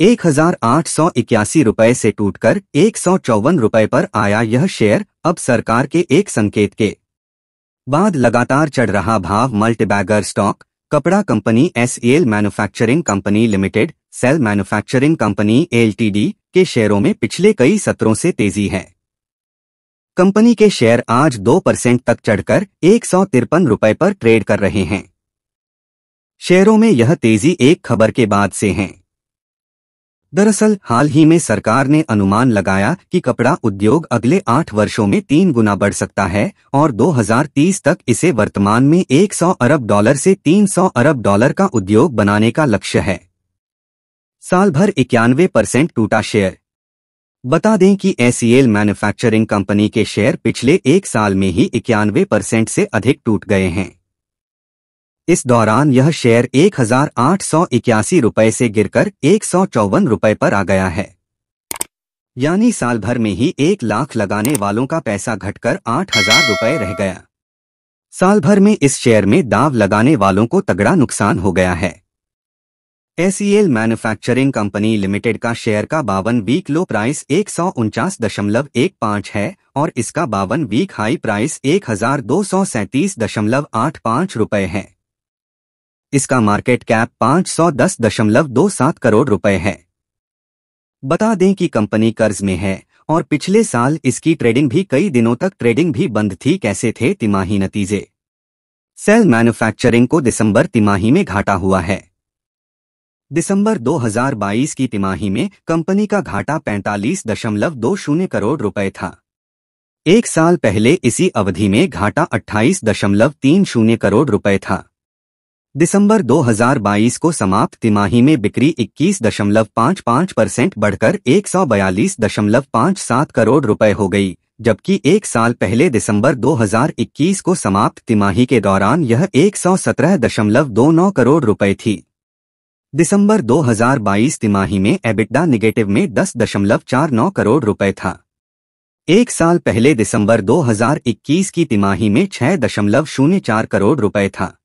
एक हजार आठ सौ इक्यासी रुपए से टूटकर एक सौ चौवन रुपए पर आया यह शेयर अब सरकार के एक संकेत के बाद लगातार चढ़ रहा भाव मल्टीबैगर स्टॉक कपड़ा company S L manufacturing company limited SEL manufacturing company LTD के शेयरों में पिछले कई सत्रों से तेजी है कंपनी के शेयर आज दो परसेंट तक चढ़कर एक सौ तिरपन रुपए पर ट्रेड कर रहे हैं शेयरों में यह तेजी एक खबर के बाद से है दरअसल हाल ही में सरकार ने अनुमान लगाया कि कपड़ा उद्योग अगले आठ वर्षों में तीन गुना बढ़ सकता है और 2030 तक इसे वर्तमान में 100 अरब डॉलर से 300 अरब डॉलर का उद्योग बनाने का लक्ष्य है साल भर इक्यानवे परसेंट टूटा शेयर बता दें कि एसीएल मैन्युफैक्चरिंग कंपनी के शेयर पिछले एक साल में ही इक्यानवे परसेंट से अधिक टूट गए हैं इस दौरान यह शेयर एक हजार आठ सौ इक्यासी रुपये से गिरकर एक सौ चौवन रुपये पर आ गया है यानी साल भर में ही एक लाख लगाने वालों का पैसा घटकर आठ हजार रुपये रह गया साल भर में इस शेयर में दाव लगाने वालों को तगड़ा नुकसान हो गया है एसीएल मैन्युफैक्चरिंग कंपनी लिमिटेड का शेयर का बावन वीक लो प्राइस एक सौ उनचास दशमलव एक पाँच है और इसका बावन वीक हाई प्राइस एक हजार दो सौ सैंतीस दशमलव आठ पाँच रुपये है इसका मार्केट कैप पांच सौ दस दशमलव दो सात करोड़ रुपए है बता दें कि कंपनी कर्ज में है और पिछले साल इसकी ट्रेडिंग भी कई दिनों तक ट्रेडिंग भी बंद थी कैसे थे तिमाही नतीजे सेल मैन्युफैक्चरिंग को दिसंबर तिमाही में घाटा हुआ है दिसंबर 2022 की तिमाही में कंपनी का घाटा पैंतालीस दशमलव दो शून्य करोड़ रुपए था एक साल पहले इसी अवधि में घाटा अट्ठाईस दशमलव तीन शून्य करोड़ रुपए था दिसंबर 2022 को समाप्त तिमाही में बिक्री 21.55 परसेंट बढ़कर 142.57 करोड़ रुपए हो गई जबकि एक साल पहले दिसंबर 2021 को समाप्त तिमाही के दौरान यह 117.29 करोड़ रुपए थी दिसंबर 2022 तिमाही में एबिटडा निगेटिव में 10.49 करोड़ रुपए था एक साल पहले दिसंबर 2021 की तिमाही में 6.04 करोड़ रुपए था